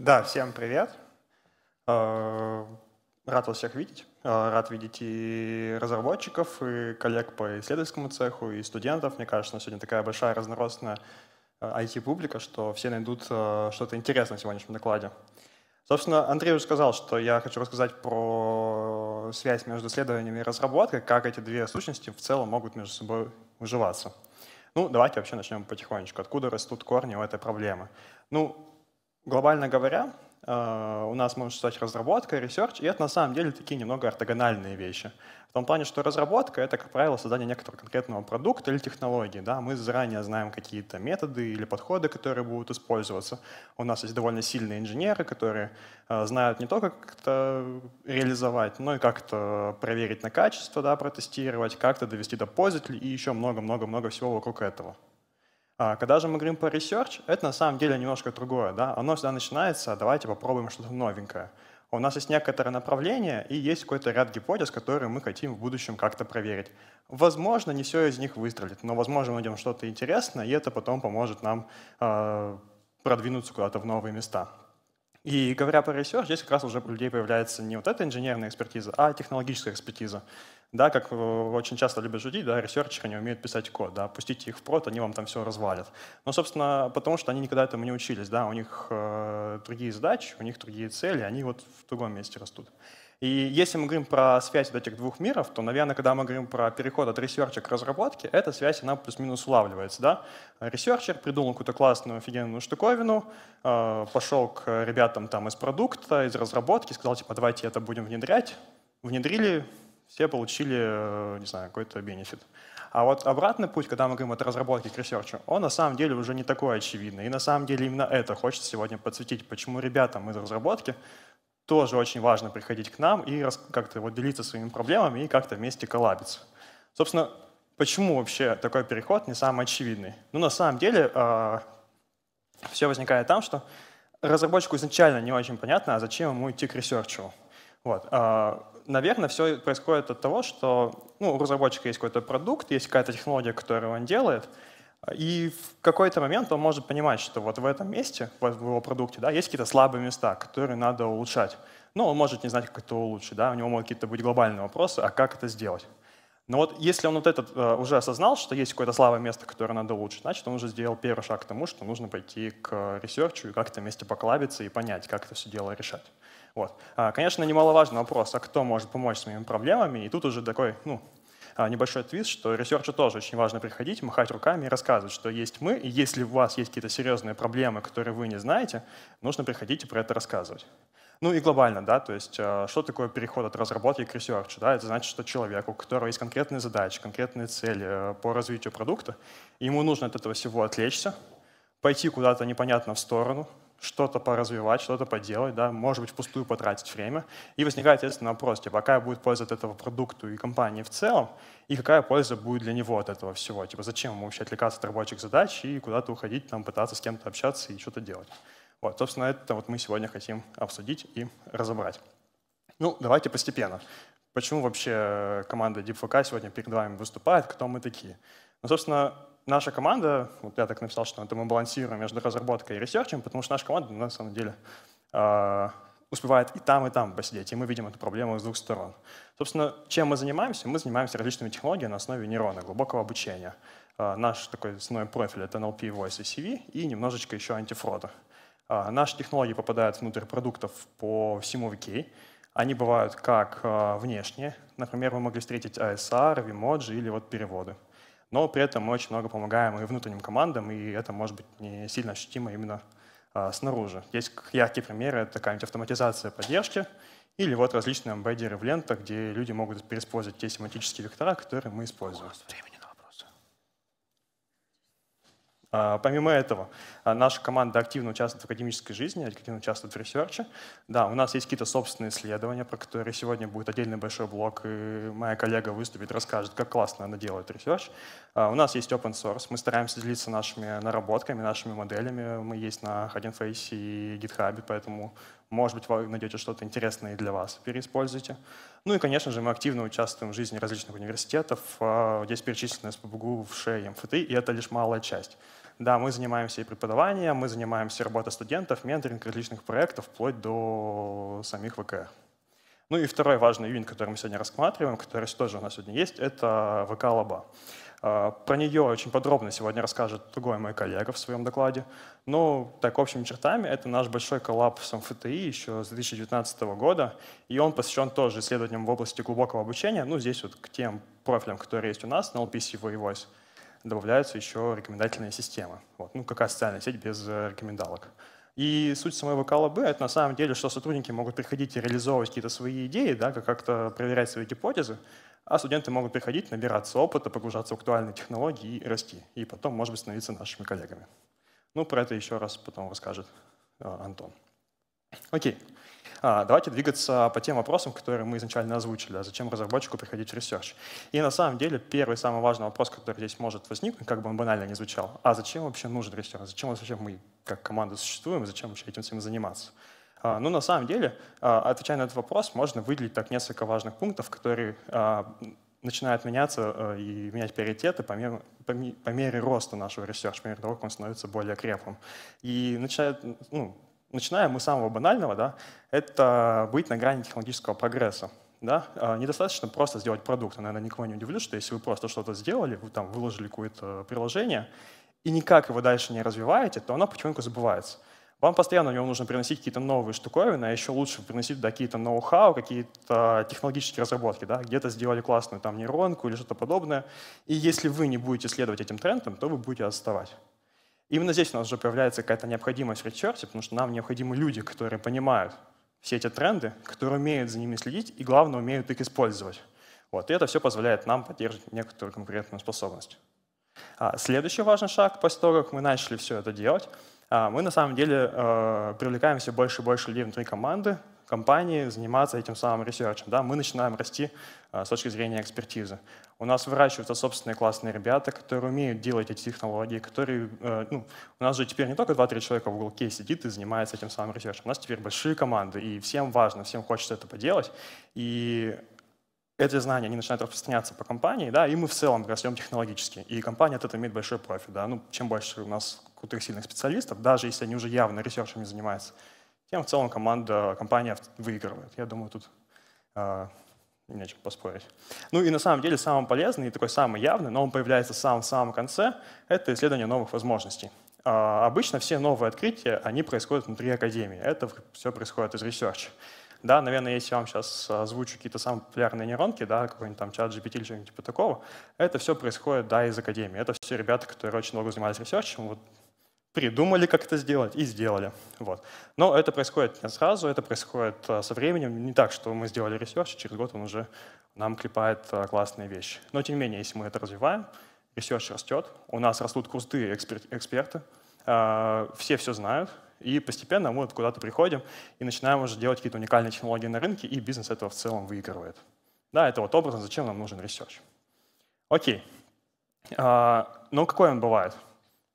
Да, всем привет. Э, рад вас всех видеть. Э, рад видеть и разработчиков, и коллег по исследовательскому цеху, и студентов. Мне кажется, сегодня такая большая разнородная IT-публика, э, что все найдут что-то интересное в сегодняшнем докладе. Собственно, Андрей уже сказал, что я хочу рассказать про связь между исследованиями и разработкой, как эти две сущности в целом могут между собой уживаться. Ну, давайте вообще начнем потихонечку. Откуда растут корни у этой проблемы? Ну, глобально говоря, э, у нас может стать разработка, ресерч, и это на самом деле такие немного ортогональные вещи. В том плане, что разработка — это, как правило, создание некоторого конкретного продукта или технологии. Да? Мы заранее знаем какие-то методы или подходы, которые будут использоваться. У нас есть довольно сильные инженеры, которые э, знают не только, как это реализовать, но и как это проверить на качество, да, протестировать, как это довести до пользователей и еще много-много-много всего вокруг этого. А, когда же мы говорим про ресерч, это на самом деле немножко другое. Да? Оно всегда начинается, давайте попробуем что-то новенькое. У нас есть некоторое направление и есть какой-то ряд гипотез, которые мы хотим в будущем как-то проверить. Возможно, не все из них выстрелит, но, возможно, мы найдем что-то интересное, и это потом поможет нам э, продвинуться куда-то в новые места. И говоря про ресерч, здесь как раз уже у людей появляется не вот эта инженерная экспертиза, а технологическая экспертиза. Да, как э, очень часто любят шутить, да, ресерчеры не умеют писать код, да, пустите их в прод, они вам там все развалят. Но, собственно, потому что они никогда этому не учились, да, у них э, другие задачи, у них другие цели, они вот в другом месте растут. И если мы говорим про связь этих двух миров, то, наверное, когда мы говорим про переход от ресерча к разработке, эта связь, она плюс-минус улавливается. Да? Ресерчер придумал какую-то классную, офигенную штуковину, э, пошел к ребятам там из продукта, из разработки, сказал, типа, давайте это будем внедрять. Внедрили, все получили, э, не знаю, какой-то бенефит. А вот обратный путь, когда мы говорим от разработки к ресерчу, он на самом деле уже не такой очевидный. И на самом деле именно это хочется сегодня подсветить, почему ребятам из разработки тоже очень важно приходить к нам и как-то вот делиться своими проблемами и как-то вместе коллабиться. Собственно, почему вообще такой переход не самый очевидный? Ну, на самом деле, э, все возникает там, что разработчику изначально не очень понятно, а зачем ему идти к ресерчу. Вот. Э, наверное, все происходит от того, что ну, у разработчика есть какой-то продукт, есть какая-то технология, которую он делает, и в какой-то момент он может понимать, что вот в этом месте, в его продукте, да, есть какие-то слабые места, которые надо улучшать. Но ну, он может не знать, как это улучшить, да, у него могут какие-то быть глобальные вопросы, а как это сделать. Но вот если он вот этот э, уже осознал, что есть какое-то слабое место, которое надо улучшить, значит, он уже сделал первый шаг к тому, что нужно пойти к э, ресерчу и как-то вместе поклабиться и понять, как это все дело решать. Вот. А, конечно, немаловажный вопрос, а кто может помочь с моими проблемами? И тут уже такой ну, а, небольшой твист, что ресерчу тоже очень важно приходить, махать руками и рассказывать, что есть мы, и если у вас есть какие-то серьезные проблемы, которые вы не знаете, нужно приходить и про это рассказывать. Ну и глобально, да, то есть а, что такое переход от разработки к ресерчу, да, это значит, что человеку, у которого есть конкретные задачи, конкретные цели э, по развитию продукта, ему нужно от этого всего отвлечься, пойти куда-то непонятно в сторону, что-то поразвивать, что-то поделать, да, может быть, впустую потратить время. И возникает, естественно, вопрос, типа, а какая будет польза от этого продукту и компании в целом, и какая польза будет для него от этого всего. Типа, зачем ему вообще отвлекаться от рабочих задач и куда-то уходить, там, пытаться с кем-то общаться и что-то делать. Вот, собственно, это вот мы сегодня хотим обсудить и разобрать. Ну, давайте постепенно. Почему вообще команда DeepFK сегодня перед вами выступает, кто мы такие? Ну, собственно, наша команда, вот я так написал, что это мы балансируем между разработкой и ресерчем, потому что наша команда на самом деле э, успевает и там, и там посидеть, и мы видим эту проблему с двух сторон. Собственно, чем мы занимаемся? Мы занимаемся различными технологиями на основе нейрона, глубокого обучения. Э, наш такой основной профиль — это NLP, Voice CV, и немножечко еще антифрода. Э, наши технологии попадают внутрь продуктов по всему VK, они бывают как внешние, например, вы могли встретить ASR, Vimoji или вот переводы но при этом мы очень много помогаем и внутренним командам, и это может быть не сильно ощутимо именно а, снаружи. Есть яркие примеры, это какая-нибудь автоматизация поддержки, или вот различные эмбеддеры в лентах, где люди могут переиспользовать те семантические вектора, которые мы используем. Время. А, помимо этого, а, наша команда активно участвует в академической жизни, активно участвует в ресерче. Да, у нас есть какие-то собственные исследования, про которые сегодня будет отдельный большой блок, и моя коллега выступит, расскажет, как классно она делает ресерч. А, у нас есть open source, мы стараемся делиться нашими наработками, нашими моделями. Мы есть на Hugging Face и GitHub, поэтому, может быть, вы найдете что-то интересное для вас, переиспользуйте. Ну и, конечно же, мы активно участвуем в жизни различных университетов. Здесь перечислены СПБГУ, в ШЕ и МФТИ, и это лишь малая часть. Да, мы занимаемся и преподаванием, мы занимаемся работой студентов, менторинг различных проектов, вплоть до самих ВК. Ну и второй важный юнит, который мы сегодня рассматриваем, который тоже у нас сегодня есть, это ВК Лаба. А, про нее очень подробно сегодня расскажет другой мой коллега в своем докладе. Ну, так общими чертами, это наш большой коллаб с МФТИ еще с 2019 года, и он посвящен тоже исследованиям в области глубокого обучения, ну здесь вот к тем профилям, которые есть у нас на LPC Voice добавляются еще рекомендательные системы. Вот. Ну, какая социальная сеть без э, рекомендалок? И суть самого ВК Лабы — это на самом деле, что сотрудники могут приходить и реализовывать какие-то свои идеи, да, как-то проверять свои гипотезы, а студенты могут приходить, набираться опыта, погружаться в актуальные технологии и расти. И потом, может быть, становиться нашими коллегами. Ну, про это еще раз потом расскажет э, Антон. Окей. Okay. А, давайте двигаться по тем вопросам, которые мы изначально озвучили. А зачем разработчику приходить в ресерч? И на самом деле первый самый важный вопрос, который здесь может возникнуть, как бы он банально не звучал, а зачем вообще нужен ресерч? Зачем вообще мы как команда существуем? Зачем вообще этим всем заниматься? А, ну, на самом деле, а, отвечая на этот вопрос, можно выделить так несколько важных пунктов, которые а, начинают меняться э, и менять приоритеты по мере, по, мере, по мере роста нашего ресерча, по мере того, как он становится более крепким. И начинает, ну, Начинаем мы с самого банального, да, это быть на грани технологического прогресса. Да? А, недостаточно просто сделать продукт. Я, наверное, никого не удивлю, что если вы просто что-то сделали, вы там выложили какое-то приложение, и никак его дальше не развиваете, то оно потихоньку забывается. Вам постоянно в него нужно приносить какие-то новые штуковины, а еще лучше приносить да, какие-то ноу-хау, какие-то технологические разработки. Да? Где-то сделали классную там нейронку или что-то подобное. И если вы не будете следовать этим трендам, то вы будете отставать. Именно здесь у нас уже появляется какая-то необходимость в ресерче, потому что нам необходимы люди, которые понимают все эти тренды, которые умеют за ними следить и, главное, умеют их использовать. Вот. И это все позволяет нам поддерживать некоторую конкурентную способность. А следующий важный шаг после того, как мы начали все это делать, а, мы на самом деле э, привлекаем все больше и больше людей внутри команды, компании заниматься этим самым ресерчем. Да? Мы начинаем расти а, с точки зрения экспертизы. У нас выращиваются собственные классные ребята, которые умеют делать эти технологии, которые... Э, ну, у нас же теперь не только 2-3 человека в уголке сидит и занимается этим самым ресерчем. У нас теперь большие команды, и всем важно, всем хочется это поделать. И эти знания, они начинают распространяться по компании, да, и мы в целом растем технологически. И компания от этого имеет большой профит, да. Ну, чем больше у нас крутых, сильных специалистов, даже если они уже явно ресерчем не занимаются, тем в целом команда, компания выигрывает. Я думаю, тут э, а, нечем поспорить. Ну и на самом деле самый полезный и такой самый явный, но он появляется сам в самом конце, это исследование новых возможностей. Э, обычно все новые открытия, они происходят внутри академии. Это все происходит из research. Да, наверное, если я вам сейчас озвучу какие-то самые популярные нейронки, да, какой-нибудь там чат GPT или что-нибудь типа такого, это все происходит, да, из академии. Это все ребята, которые очень много занимались ресерчем, вот придумали, как это сделать, и сделали. Вот. Но это происходит не сразу, это происходит э, со временем. Не так, что мы сделали ресерч, и через год он уже нам клепает э, классные вещи. Но тем не менее, если мы это развиваем, ресерч растет, у нас растут крутые экспер- эксперты, э, все все знают, и постепенно мы вот куда-то приходим и начинаем уже делать какие-то уникальные технологии на рынке, и бизнес этого в целом выигрывает. Да, это вот образом. зачем нам нужен ресерч. Окей. А, но ну, какой он бывает?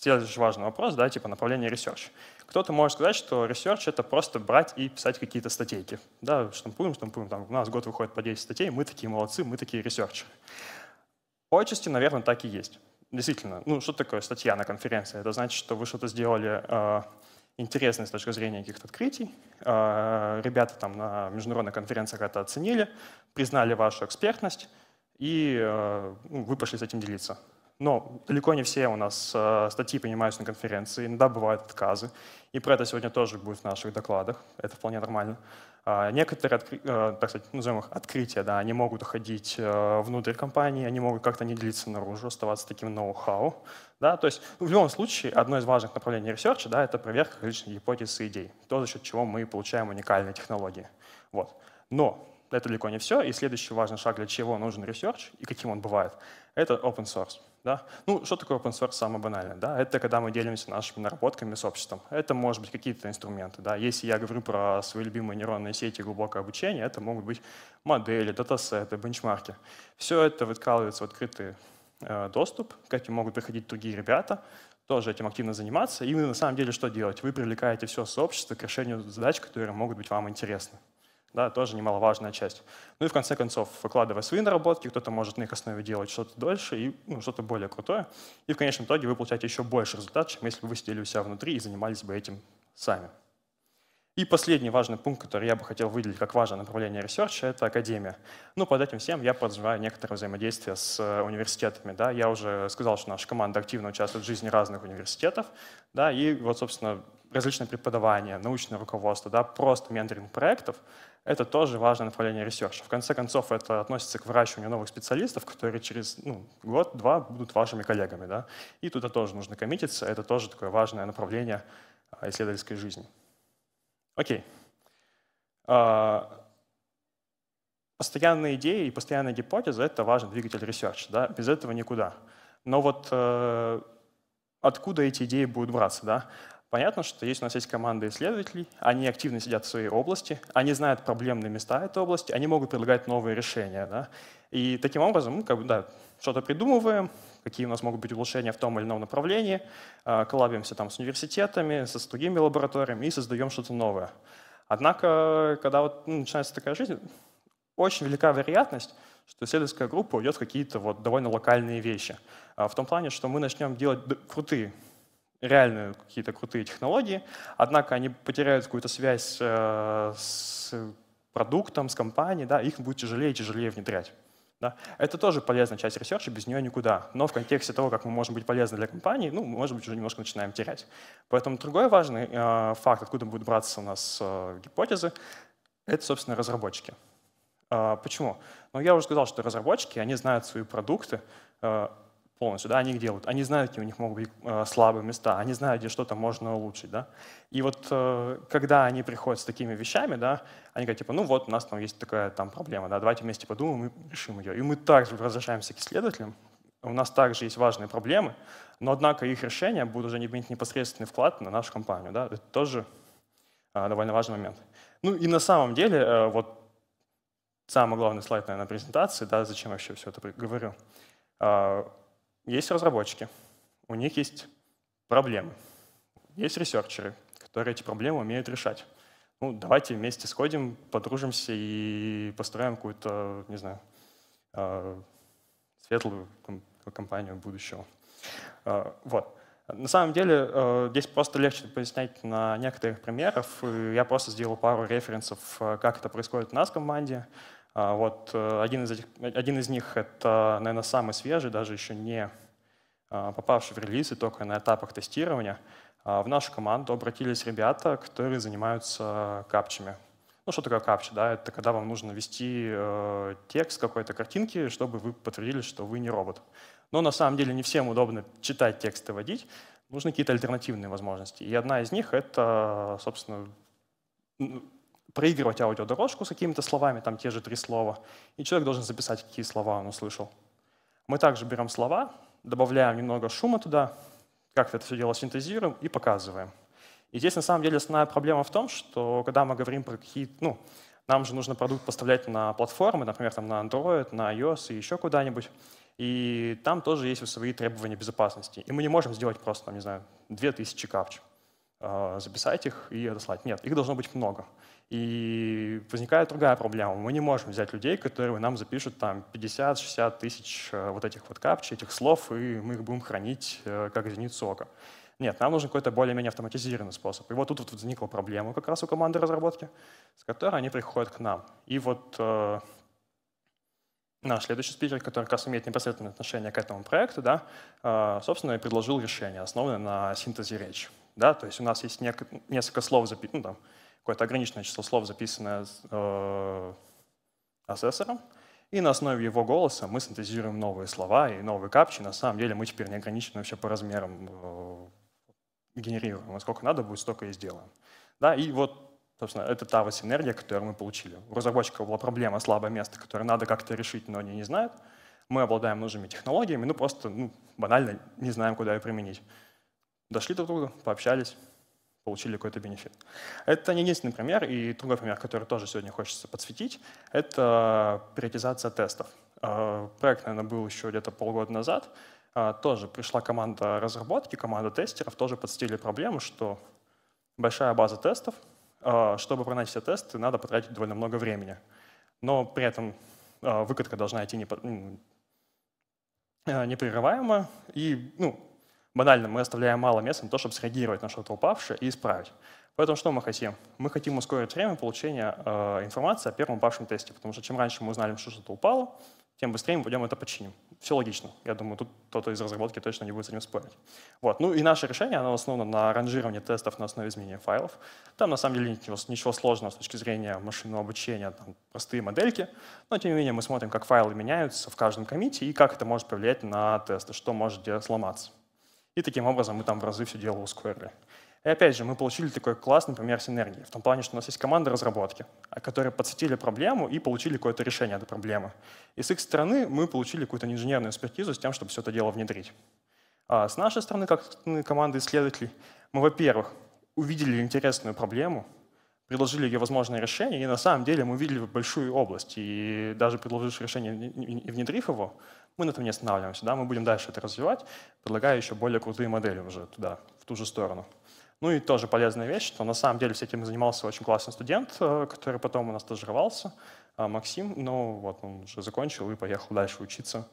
Следующий важный вопрос, да, типа направление research. Кто-то может сказать, что research — это просто брать и писать какие-то статейки. Да, штампуем, штампуем, там у нас год выходит по 10 статей, мы такие молодцы, мы такие ресерчеры. Отчасти, наверное, так и есть. Действительно, ну что такое статья на конференции? Это значит, что вы что-то сделали э, интересное с точки зрения каких-то открытий, э, ребята там на международной конференции это оценили, признали вашу экспертность, и э, ну, вы пошли с этим делиться. Но далеко не все у нас э, статьи принимаются на конференции, иногда бывают отказы. И про это сегодня тоже будет в наших докладах, это вполне нормально. А, некоторые, э, так сказать, назовем их открытия, да, они могут уходить э, внутрь компании, они могут как-то не делиться наружу, оставаться таким ноу-хау. Да? То есть ну, в любом случае одно из важных направлений ресерча да, — это проверка личных гипотез и идей, то, за счет чего мы получаем уникальные технологии. Вот. Но это далеко не все, и следующий важный шаг, для чего нужен ресерч и каким он бывает, это open source. Да? Ну, что такое open source самое банальное? Да? Это когда мы делимся нашими наработками с обществом. Это может быть какие-то инструменты. Да? Если я говорю про свои любимые нейронные сети и глубокое обучение, это могут быть модели, датасеты, бенчмарки. Все это выкалывается в открытый э, доступ, к этим могут приходить другие ребята, тоже этим активно заниматься. И вы на самом деле что делать? Вы привлекаете все сообщество к решению задач, которые могут быть вам интересны. Да, тоже немаловажная часть. Ну и в конце концов, выкладывая свои наработки, кто-то может на их основе делать что-то дольше и ну, что-то более крутое. И в конечном итоге вы получаете еще больше результатов, чем если бы вы сидели у себя внутри и занимались бы этим сами. И последний важный пункт, который я бы хотел выделить как важное направление ресерча, это академия. Ну, под этим всем я подразумеваю некоторое взаимодействие с э, университетами. Да? Я уже сказал, что наша команда активно участвует в жизни разных университетов. Да? И вот, собственно, различное преподавание, научное руководство, да? просто менторинг проектов — это тоже важное направление ресерча. В конце концов, это относится к выращиванию новых специалистов, которые через ну, год-два будут вашими коллегами. Да? И туда тоже нужно коммититься. Это тоже такое важное направление а, исследовательской жизни. Окей. А, постоянные идеи и постоянная гипотеза — это важный двигатель ресерча. Да? Без этого никуда. Но вот э, откуда эти идеи будут браться? Да? Понятно, что есть у нас есть команда исследователей, они активно сидят в своей области, они знают проблемные места этой области, они могут предлагать новые решения. Да? И таким образом мы как бы, да, что-то придумываем, какие у нас могут быть улучшения в том или ином направлении, а, коллабимся там с университетами, с другими лабораториями и создаем что-то новое. Однако, когда вот, ну, начинается такая жизнь, очень велика вероятность, что исследовательская группа уйдет в какие-то вот довольно локальные вещи. А, в том плане, что мы начнем делать крутые реальные какие-то крутые технологии, однако они потеряют какую-то связь э, с продуктом, с компанией, да, их будет тяжелее и тяжелее внедрять. Да? Это тоже полезная часть ресерча, без нее никуда. Но в контексте того, как мы можем быть полезны для компании, ну, может быть, уже немножко начинаем терять. Поэтому другой важный э, факт, откуда будут браться у нас э, гипотезы, это, собственно, разработчики. Э, почему? Ну, я уже сказал, что разработчики, они знают свои продукты, э, полностью, да, они их делают, они знают, где у них могут быть э, слабые места, они знают, где что-то можно улучшить, да. И вот э, когда они приходят с такими вещами, да, они говорят, типа, ну вот, у нас там есть такая там проблема, да, давайте вместе подумаем и решим ее. И мы также возвращаемся к исследователям, у нас также есть важные проблемы, но, однако, их решения будут уже не иметь непосредственный вклад на нашу компанию, да, это тоже э, довольно важный момент. Ну и на самом деле, вот самый главный слайд, наверное, презентации, да, зачем я вообще все это говорю, есть разработчики, у них есть проблемы. Есть ресерчеры, которые эти проблемы умеют решать. Ну, давайте вместе сходим, подружимся и построим какую-то, не знаю, а, светлую компанию будущего. А, вот. На самом деле, а, здесь просто легче пояснять на некоторых примерах. Я просто сделал пару референсов, как это происходит у нас в команде. А, вот э, один из, этих, один из них — это, наверное, самый свежий, даже еще не а, попавший в релиз и только на этапах тестирования. А, в нашу команду обратились ребята, которые занимаются капчами. Ну, что такое капча? Да? Это когда вам нужно ввести э, текст какой-то картинки, чтобы вы подтвердили, что вы не робот. Но на самом деле не всем удобно читать текст и вводить. Нужны какие-то альтернативные возможности. И одна из них — это, собственно, проигрывать аудиодорожку с какими-то словами, там те же три слова, и человек должен записать, какие слова он услышал. Мы также берем слова, добавляем немного шума туда, как-то это все дело синтезируем и показываем. И здесь на самом деле основная проблема в том, что когда мы говорим про какие-то, ну, нам же нужно продукт поставлять на платформы, например, там на Android, на iOS и еще куда-нибудь. И там тоже есть свои требования безопасности. И мы не можем сделать просто, там, не знаю, 2000 капч. Э, записать их и отослать. Нет, их должно быть много. И возникает другая проблема. Мы не можем взять людей, которые нам запишут там 50-60 тысяч э, вот этих вот капчей, этих слов, и мы их будем хранить э, как зеницу ока. Нет, нам нужен какой-то более-менее автоматизированный способ. И вот тут вот возникла проблема как раз у команды разработки, с которой они приходят к нам. И вот э, наш следующий спикер, который как раз имеет непосредственное отношение к этому проекту, да, э, собственно, и предложил решение, основанное на синтезе речи. Да, то есть у нас есть несколько слов, запи- ну, там, какое-то ограниченное число слов, записанное э, асессором, и на основе его голоса мы синтезируем новые слова и новые капчи. На самом деле мы теперь не ограничены вообще по размерам э, генерируем. сколько надо будет, столько и сделаем. Да, и вот, собственно, это та вот синергия, которую мы получили. У разработчиков была проблема, слабое место, которое надо как-то решить, но они не знают. Мы обладаем нужными технологиями, ну просто ну, банально не знаем, куда ее применить. Дошли друг к другу, пообщались, получили какой-то бенефит. Это не единственный пример, и другой пример, который тоже сегодня хочется подсветить, это приоритизация тестов. Э, проект, наверное, был еще где-то полгода назад. Э, тоже пришла команда разработки, команда тестеров, тоже подсветили проблему, что большая база тестов, э, чтобы прогнать все тесты, надо потратить довольно много времени. Но при этом выкатка должна идти непрерываемо, и ну, банально мы оставляем мало места на то, чтобы среагировать на что-то упавшее и исправить. Поэтому что мы хотим? Мы хотим ускорить время получения э, информации о первом упавшем тесте, потому что чем раньше мы узнаем, что что-то упало, тем быстрее мы пойдем это починим. Все логично. Я думаю, тут кто-то из разработки точно не будет с этим спорить. Вот. Ну и наше решение, оно основано на ранжировании тестов на основе изменения файлов. Там на самом деле ничего, ничего сложного с точки зрения машинного обучения, там простые модельки. Но тем не менее мы смотрим, как файлы меняются в каждом комите и как это может повлиять на тесты, что может сломаться. И таким образом мы там в разы все дело ускорили. И опять же, мы получили такой классный пример синергии, в том плане, что у нас есть команда разработки, а, которые подсветили проблему и получили какое-то решение этой проблемы. И с их стороны мы получили какую-то инженерную экспертизу с тем, чтобы все это дело внедрить. А с нашей стороны, как команды исследователей, мы, во-первых, увидели интересную проблему, предложили ее возможное решение, и на самом деле мы увидели большую область. И даже предложив решение и внедрив его, мы на этом не останавливаемся, да, мы будем дальше это развивать, предлагая еще более крутые модели уже туда, в ту же сторону. Ну и тоже полезная вещь, что на самом деле с этим занимался очень классный студент, э, который потом у нас стажировался, э, Максим, ну вот он уже закончил и поехал дальше учиться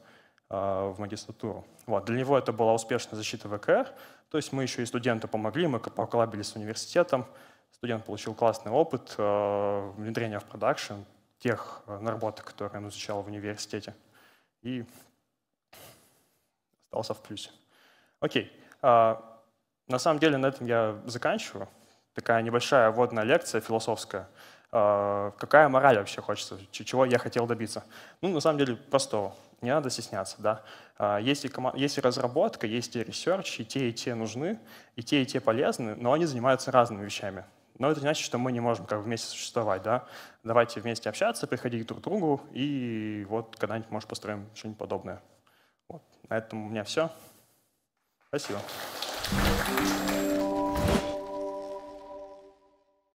э, в магистратуру. Вот. Для него это была успешная защита ВКР, то есть мы еще и студенту помогли, мы поколлабили с университетом, студент получил классный опыт внедрения в продакшн тех наработок, которые он изучал в университете. И голосов в плюсе. Окей. А, на самом деле на этом я заканчиваю. Такая небольшая вводная лекция философская. А, какая мораль вообще хочется? Чего я хотел добиться? Ну, на самом деле, простого. Не надо стесняться, да. А, есть и, ком... есть и разработка, есть и ресерч, и те, и те нужны, и те, и те полезны, но они занимаются разными вещами. Но это не значит, что мы не можем как вместе существовать, да. Давайте вместе общаться, приходить друг к другу, и вот когда-нибудь, может, построим что-нибудь подобное. На этом у меня все. Спасибо.